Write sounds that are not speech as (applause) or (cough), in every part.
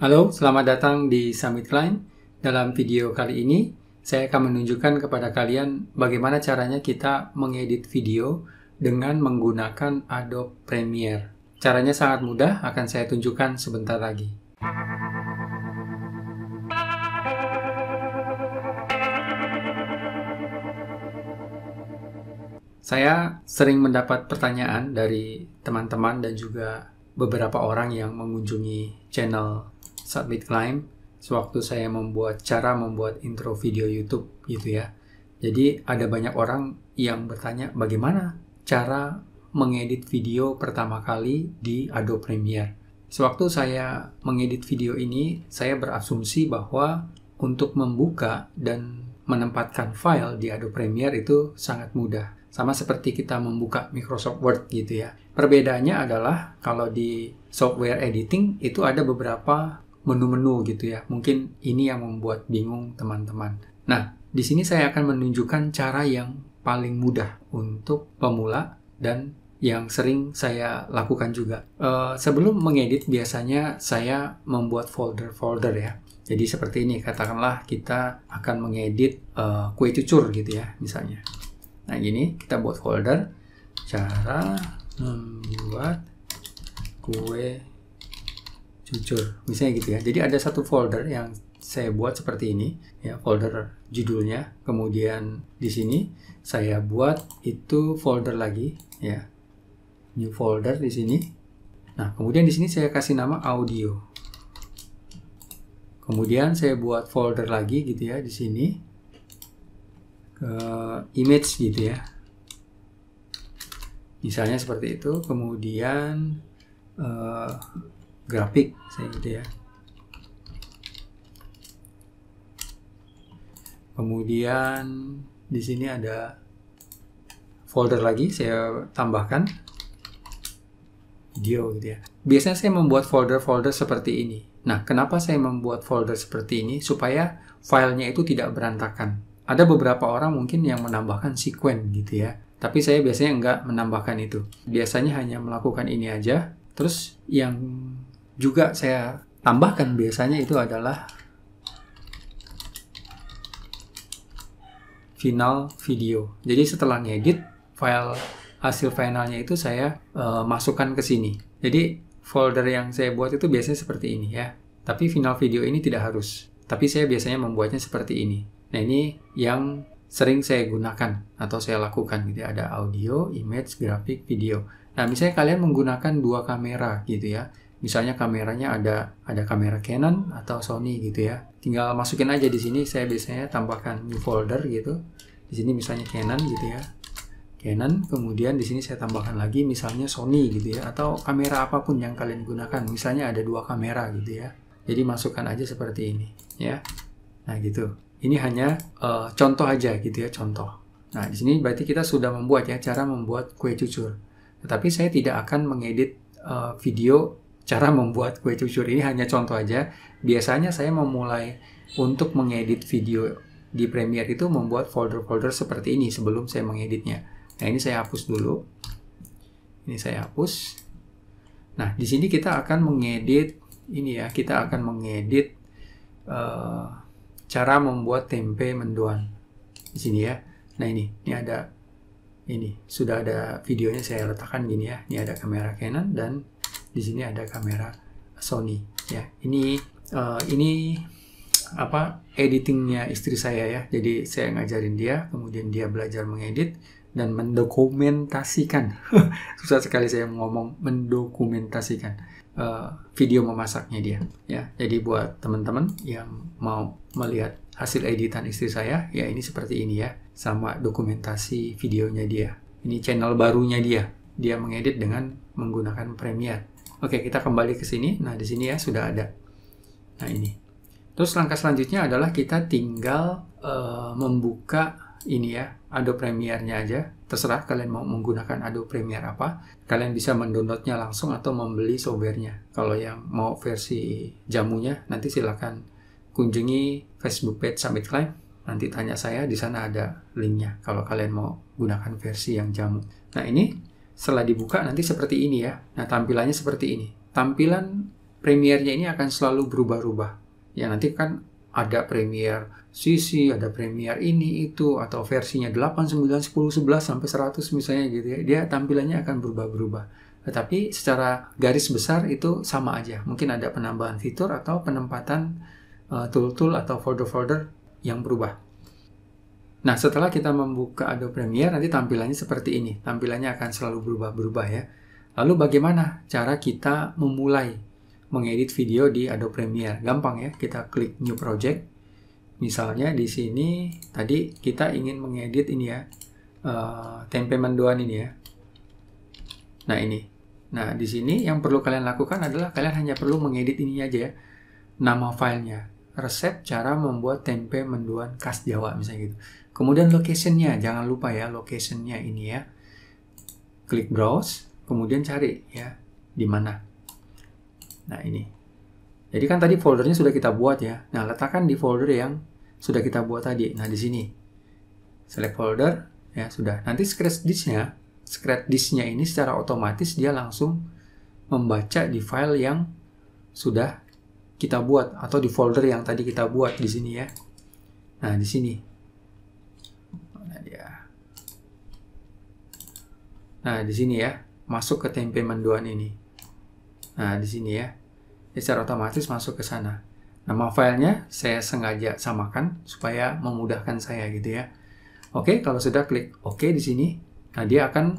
Halo, selamat datang di Summit Klein. Dalam video kali ini, saya akan menunjukkan kepada kalian bagaimana caranya kita mengedit video dengan menggunakan Adobe Premiere. Caranya sangat mudah, akan saya tunjukkan sebentar lagi. Saya sering mendapat pertanyaan dari teman-teman dan juga beberapa orang yang mengunjungi channel submit climb sewaktu saya membuat cara membuat intro video YouTube gitu ya. Jadi ada banyak orang yang bertanya bagaimana cara mengedit video pertama kali di Adobe Premiere. Sewaktu saya mengedit video ini, saya berasumsi bahwa untuk membuka dan menempatkan file di Adobe Premiere itu sangat mudah. Sama seperti kita membuka Microsoft Word gitu ya. Perbedaannya adalah kalau di software editing itu ada beberapa menu-menu gitu ya. Mungkin ini yang membuat bingung teman-teman. Nah, di sini saya akan menunjukkan cara yang paling mudah untuk pemula dan yang sering saya lakukan juga. Uh, sebelum mengedit biasanya saya membuat folder-folder ya. Jadi seperti ini, katakanlah kita akan mengedit uh, kue cucur gitu ya misalnya. Nah gini, kita buat folder cara membuat kue jujur misalnya gitu ya jadi ada satu folder yang saya buat seperti ini ya folder judulnya kemudian di sini saya buat itu folder lagi ya new folder di sini nah kemudian di sini saya kasih nama audio kemudian saya buat folder lagi gitu ya di sini ke image gitu ya misalnya seperti itu kemudian eh, grafik saya gitu ya kemudian di sini ada folder lagi saya tambahkan video gitu ya biasanya saya membuat folder-folder seperti ini nah kenapa saya membuat folder seperti ini supaya filenya itu tidak berantakan ada beberapa orang mungkin yang menambahkan sequence gitu ya tapi saya biasanya enggak menambahkan itu biasanya hanya melakukan ini aja terus yang juga saya tambahkan biasanya itu adalah final video. Jadi setelah ngedit file hasil finalnya itu saya uh, masukkan ke sini. Jadi folder yang saya buat itu biasanya seperti ini ya. Tapi final video ini tidak harus. Tapi saya biasanya membuatnya seperti ini. Nah ini yang sering saya gunakan atau saya lakukan gitu ya. Ada audio, image, grafik, video. Nah misalnya kalian menggunakan dua kamera gitu ya misalnya kameranya ada ada kamera Canon atau Sony gitu ya tinggal masukin aja di sini saya biasanya tambahkan new folder gitu di sini misalnya Canon gitu ya Canon kemudian di sini saya tambahkan lagi misalnya Sony gitu ya atau kamera apapun yang kalian gunakan misalnya ada dua kamera gitu ya jadi masukkan aja seperti ini ya nah gitu ini hanya uh, contoh aja gitu ya contoh nah di sini berarti kita sudah membuat ya cara membuat kue cucur tetapi saya tidak akan mengedit eh, video Cara membuat kue cucur ini hanya contoh aja. Biasanya saya memulai untuk mengedit video di Premiere itu membuat folder-folder seperti ini sebelum saya mengeditnya. Nah, ini saya hapus dulu. Ini saya hapus. Nah, di sini kita akan mengedit ini ya, kita akan mengedit uh, cara membuat tempe mendoan. Di sini ya. Nah, ini ini ada ini sudah ada videonya saya letakkan gini ya. Ini ada kamera Canon dan di sini ada kamera Sony ya ini uh, ini apa editingnya istri saya ya jadi saya ngajarin dia kemudian dia belajar mengedit dan mendokumentasikan (laughs) susah sekali saya ngomong mendokumentasikan uh, video memasaknya dia ya jadi buat teman-teman yang mau melihat hasil editan istri saya ya ini seperti ini ya sama dokumentasi videonya dia ini channel barunya dia dia mengedit dengan menggunakan Premiere Oke, kita kembali ke sini. Nah, di sini ya sudah ada. Nah, ini. Terus langkah selanjutnya adalah kita tinggal uh, membuka ini ya, Adobe Premiere-nya aja. Terserah kalian mau menggunakan Adobe Premiere apa. Kalian bisa mendownloadnya langsung atau membeli software-nya. Kalau yang mau versi jamunya, nanti silakan kunjungi Facebook page Summit Climb. Nanti tanya saya, di sana ada link-nya kalau kalian mau gunakan versi yang jamu. Nah, ini setelah dibuka nanti seperti ini ya. Nah, tampilannya seperti ini. Tampilan premiernya ini akan selalu berubah-ubah. Ya, nanti kan ada premier CC, ada premier ini, itu, atau versinya 8, 9, 10, 11, sampai 100 misalnya gitu ya. Dia tampilannya akan berubah-berubah. Tetapi secara garis besar itu sama aja. Mungkin ada penambahan fitur atau penempatan eh, tool-tool uh, atau folder-folder yang berubah. Nah, setelah kita membuka Adobe Premiere, nanti tampilannya seperti ini. Tampilannya akan selalu berubah-berubah ya. Lalu bagaimana cara kita memulai mengedit video di Adobe Premiere? Gampang ya, kita klik New Project. Misalnya di sini, tadi kita ingin mengedit ini ya, uh, tempe mendoan ini ya. Nah, ini. Nah, di sini yang perlu kalian lakukan adalah kalian hanya perlu mengedit ini aja ya. Nama filenya, resep cara membuat tempe mendoan khas Jawa misalnya gitu Kemudian locationnya, jangan lupa ya locationnya ini ya. Klik browse, kemudian cari ya di mana. Nah ini. Jadi kan tadi foldernya sudah kita buat ya. Nah letakkan di folder yang sudah kita buat tadi. Nah di sini. Select folder, ya sudah. Nanti scratch disknya, scratch disknya ini secara otomatis dia langsung membaca di file yang sudah kita buat atau di folder yang tadi kita buat di sini ya. Nah di sini Nah, di sini ya, masuk ke tempe menduan ini. Nah, di sini ya. ini secara otomatis masuk ke sana. Nama filenya saya sengaja samakan supaya memudahkan saya gitu ya. Oke, kalau sudah klik oke di sini, nah dia akan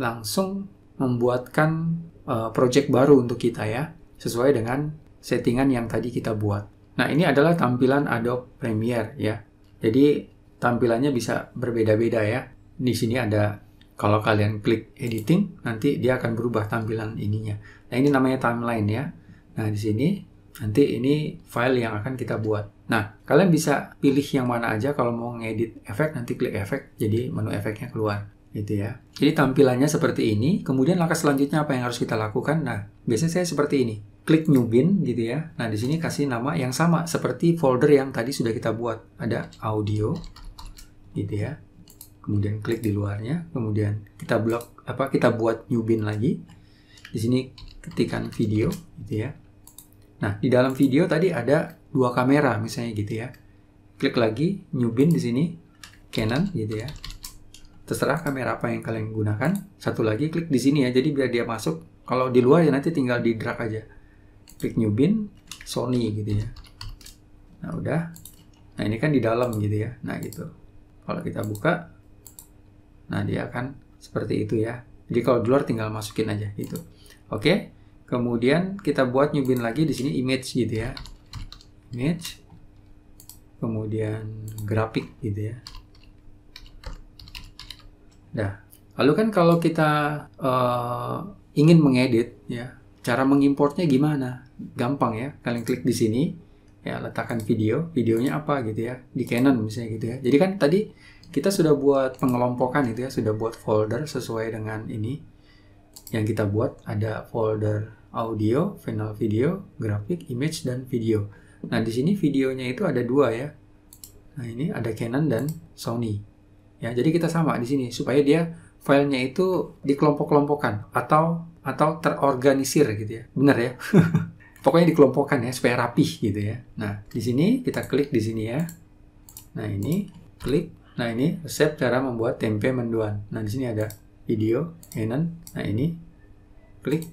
langsung membuatkan uh, project baru untuk kita ya, sesuai dengan settingan yang tadi kita buat. Nah, ini adalah tampilan Adobe Premiere ya. Jadi tampilannya bisa berbeda-beda ya. Di sini ada kalau kalian klik editing, nanti dia akan berubah tampilan ininya. Nah, ini namanya timeline ya. Nah, di sini nanti ini file yang akan kita buat. Nah, kalian bisa pilih yang mana aja kalau mau ngedit efek, nanti klik efek, jadi menu efeknya keluar gitu ya. Jadi tampilannya seperti ini, kemudian langkah selanjutnya apa yang harus kita lakukan? Nah, biasanya saya seperti ini. Klik new bin gitu ya. Nah, di sini kasih nama yang sama seperti folder yang tadi sudah kita buat. Ada audio gitu ya kemudian klik di luarnya, kemudian kita blok apa kita buat new bin lagi. Di sini ketikan video gitu ya. Nah, di dalam video tadi ada dua kamera misalnya gitu ya. Klik lagi new bin di sini Canon gitu ya. Terserah kamera apa yang kalian gunakan. Satu lagi klik di sini ya. Jadi biar dia masuk. Kalau di luar ya nanti tinggal di drag aja. Klik new bin Sony gitu ya. Nah, udah. Nah, ini kan di dalam gitu ya. Nah, gitu. Kalau kita buka, Nah, dia akan seperti itu ya. Jadi kalau di luar tinggal masukin aja gitu. Oke. Kemudian kita buat nyubin lagi di sini image gitu ya. Image. Kemudian grafik gitu ya. Nah, lalu kan kalau kita uh, ingin mengedit ya, cara mengimportnya gimana? Gampang ya. Kalian klik di sini ya, letakkan video, videonya apa gitu ya. Di Canon misalnya gitu ya. Jadi kan tadi kita sudah buat pengelompokan itu ya, sudah buat folder sesuai dengan ini yang kita buat ada folder audio, final video, grafik, image dan video. Nah di sini videonya itu ada dua ya. Nah ini ada Canon dan Sony. Ya jadi kita sama di sini supaya dia filenya itu dikelompok-kelompokkan atau atau terorganisir gitu ya. Bener ya. (laughs) Pokoknya dikelompokkan ya supaya rapih gitu ya. Nah di sini kita klik di sini ya. Nah ini klik Nah ini resep cara membuat tempe menduan. Nah di sini ada video enen Nah ini klik.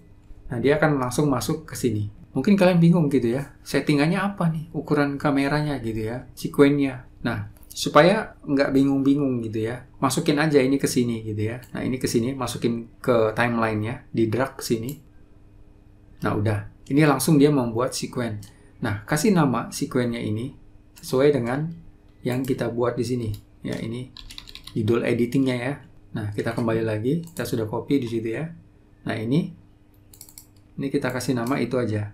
Nah dia akan langsung masuk ke sini. Mungkin kalian bingung gitu ya. Settingannya apa nih? Ukuran kameranya gitu ya. sequennya. Nah supaya nggak bingung-bingung gitu ya. Masukin aja ini ke sini gitu ya. Nah ini ke sini. Masukin ke timeline nya Di drag ke sini. Nah udah. Ini langsung dia membuat sequen Nah kasih nama sequennya ini sesuai dengan yang kita buat di sini ya ini judul editingnya ya nah kita kembali lagi kita sudah copy di situ ya nah ini ini kita kasih nama itu aja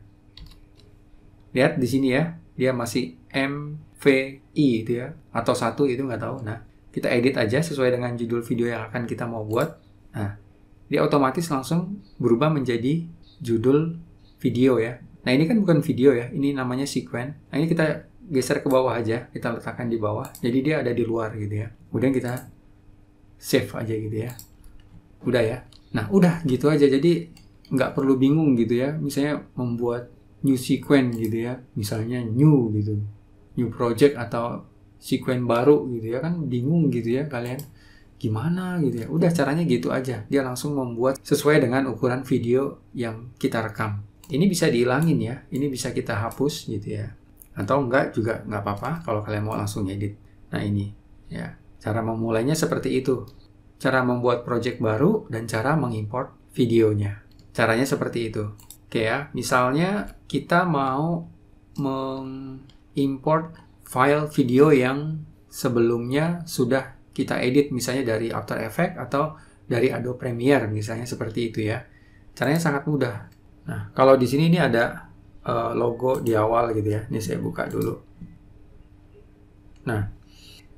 lihat di sini ya dia masih MVI itu ya atau satu itu nggak tahu nah kita edit aja sesuai dengan judul video yang akan kita mau buat nah dia otomatis langsung berubah menjadi judul video ya nah ini kan bukan video ya ini namanya sequence nah ini kita geser ke bawah aja, kita letakkan di bawah. Jadi dia ada di luar gitu ya. Kemudian kita save aja gitu ya. Udah ya. Nah, udah gitu aja. Jadi nggak perlu bingung gitu ya. Misalnya membuat new sequence gitu ya. Misalnya new gitu. New project atau sequence baru gitu ya kan bingung gitu ya kalian gimana gitu ya. Udah caranya gitu aja. Dia langsung membuat sesuai dengan ukuran video yang kita rekam. Ini bisa dihilangin ya. Ini bisa kita hapus gitu ya atau enggak juga nggak apa-apa kalau kalian mau langsung edit. Nah ini ya cara memulainya seperti itu. Cara membuat project baru dan cara mengimport videonya. Caranya seperti itu. Oke ya, misalnya kita mau mengimport file video yang sebelumnya sudah kita edit misalnya dari After Effects atau dari Adobe Premiere misalnya seperti itu ya. Caranya sangat mudah. Nah, kalau di sini ini ada uh, logo di awal gitu ya. Ini saya buka dulu. Nah,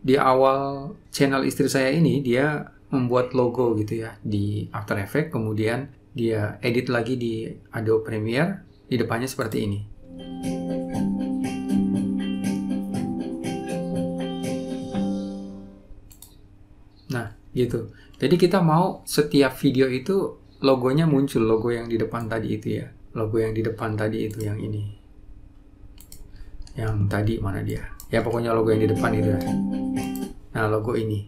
di awal channel istri saya ini dia membuat logo gitu ya di After Effects, kemudian dia edit lagi di Adobe Premiere, di depannya seperti ini. Nah, gitu. Jadi kita mau setiap video itu logonya muncul, logo yang di depan tadi itu ya logo yang di depan tadi itu yang ini yang tadi mana dia ya pokoknya logo yang di depan itu ya. nah logo ini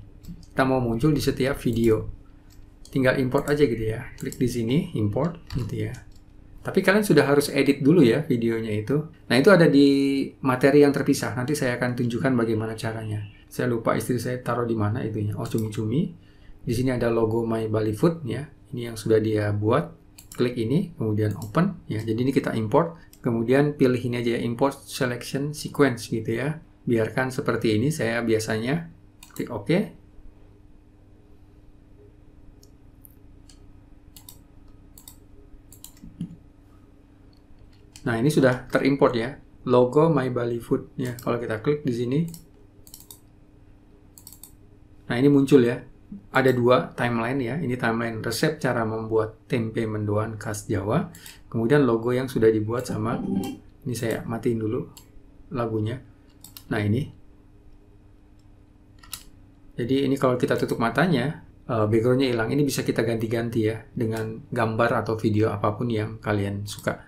kita mau muncul di setiap video tinggal import aja gitu ya klik di sini import gitu ya tapi kalian sudah harus edit dulu ya videonya itu. Nah itu ada di materi yang terpisah. Nanti saya akan tunjukkan bagaimana caranya. Saya lupa istri saya taruh di mana itunya. Oh cumi-cumi. Di sini ada logo My Bali Food ya. Ini yang sudah dia buat klik ini, kemudian open. Ya, jadi ini kita import. Kemudian pilih ini aja ya, import selection sequence gitu ya. Biarkan seperti ini. Saya biasanya klik OK. Nah, ini sudah terimport ya. Logo My Bali Food ya. Kalau kita klik di sini. Nah, ini muncul ya ada dua timeline ya. Ini timeline resep cara membuat tempe mendoan khas Jawa. Kemudian logo yang sudah dibuat sama ini saya matiin dulu lagunya. Nah ini. Jadi ini kalau kita tutup matanya, eh, backgroundnya hilang. Ini bisa kita ganti-ganti ya dengan gambar atau video apapun yang kalian suka.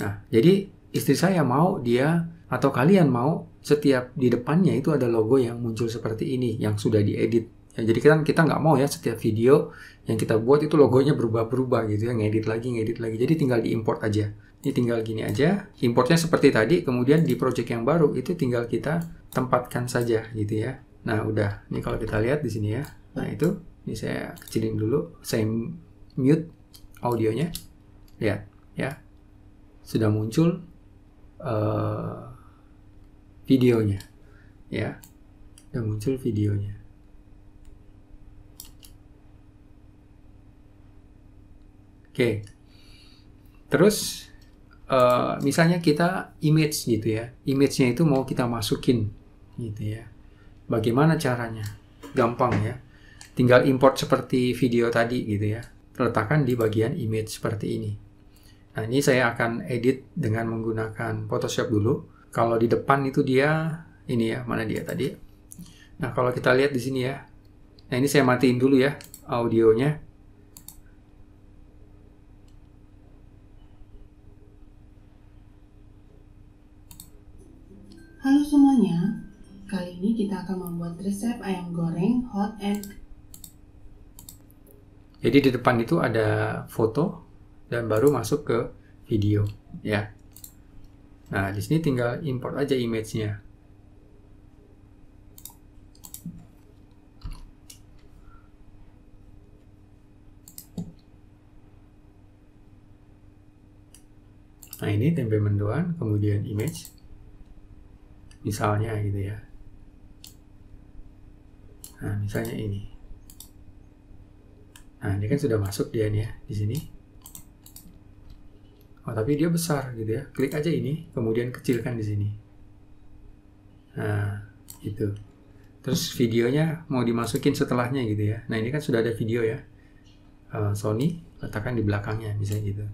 Nah jadi istri saya mau dia atau kalian mau setiap di depannya itu ada logo yang muncul seperti ini yang sudah diedit ya jadi kan kita nggak mau ya setiap video yang kita buat itu logonya berubah-berubah gitu ya ngedit lagi ngedit lagi jadi tinggal diimport aja ini tinggal gini aja importnya seperti tadi kemudian di project yang baru itu tinggal kita tempatkan saja gitu ya nah udah ini kalau kita lihat di sini ya nah itu ini saya kecilin dulu saya mute audionya lihat ya sudah muncul uh, videonya ya sudah muncul videonya Oke. Terus uh, misalnya kita image gitu ya. Image-nya itu mau kita masukin gitu ya. Bagaimana caranya? Gampang ya. Tinggal import seperti video tadi gitu ya. Letakkan di bagian image seperti ini. Nah, ini saya akan edit dengan menggunakan Photoshop dulu. Kalau di depan itu dia ini ya, mana dia tadi? Nah, kalau kita lihat di sini ya. Nah, ini saya matiin dulu ya audionya ini kita akan membuat resep ayam goreng hot and jadi di depan itu ada foto dan baru masuk ke video ya. Nah, di sini tinggal import aja image-nya. Nah, ini tempe mendoan, kemudian image. Misalnya gitu ya. Nah, misalnya ini. Nah, ini kan sudah masuk dia nih ya di sini. Oh, tapi dia besar gitu ya. Klik aja ini, kemudian kecilkan di sini. Nah, gitu. Terus videonya mau dimasukin setelahnya gitu ya. Nah, ini kan sudah ada video ya. Eh, Sony letakkan di belakangnya misalnya gitu.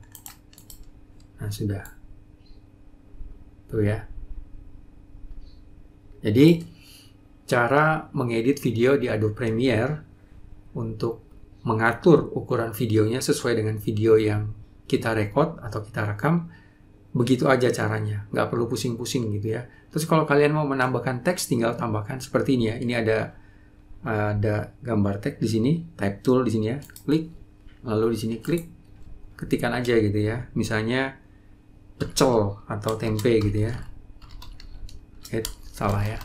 Nah, sudah. Tuh ya. Jadi cara mengedit video di Adobe Premiere untuk mengatur ukuran videonya sesuai dengan video yang kita rekod atau kita rekam begitu aja caranya nggak perlu pusing-pusing gitu ya terus kalau kalian mau menambahkan teks tinggal tambahkan seperti ini ya ini ada ada gambar teks di sini type tool di sini ya klik lalu di sini klik ketikan aja gitu ya misalnya pecel atau tempe gitu ya eh salah ya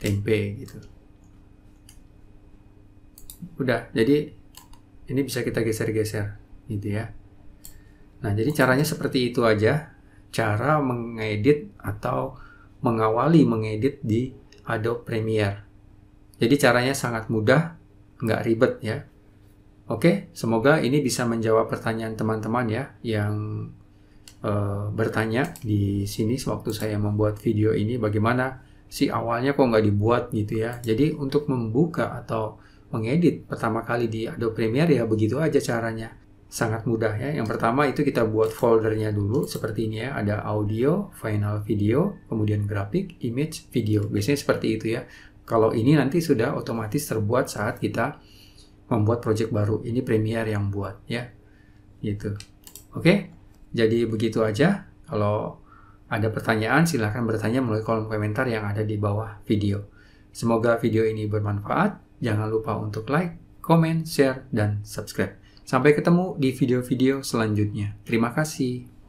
tempe gitu udah jadi ini bisa kita geser-geser gitu ya nah jadi caranya seperti itu aja cara mengedit atau mengawali mengedit di Adobe Premiere jadi caranya sangat mudah nggak ribet ya Oke, semoga ini bisa menjawab pertanyaan teman-teman ya yang uh, bertanya di sini sewaktu saya membuat video ini bagaimana si awalnya kok nggak dibuat gitu ya. Jadi untuk membuka atau mengedit pertama kali di Adobe Premiere ya begitu aja caranya. Sangat mudah ya. Yang pertama itu kita buat foldernya dulu seperti ini ya. Ada audio, final video, kemudian grafik, image, video. Biasanya seperti itu ya. Kalau ini nanti sudah otomatis terbuat saat kita membuat project baru. Ini Premiere yang buat ya. Gitu. Oke. Jadi begitu aja. Kalau ada pertanyaan, silahkan bertanya melalui kolom komentar yang ada di bawah video. Semoga video ini bermanfaat. Jangan lupa untuk like, komen, share, dan subscribe. Sampai ketemu di video-video selanjutnya. Terima kasih.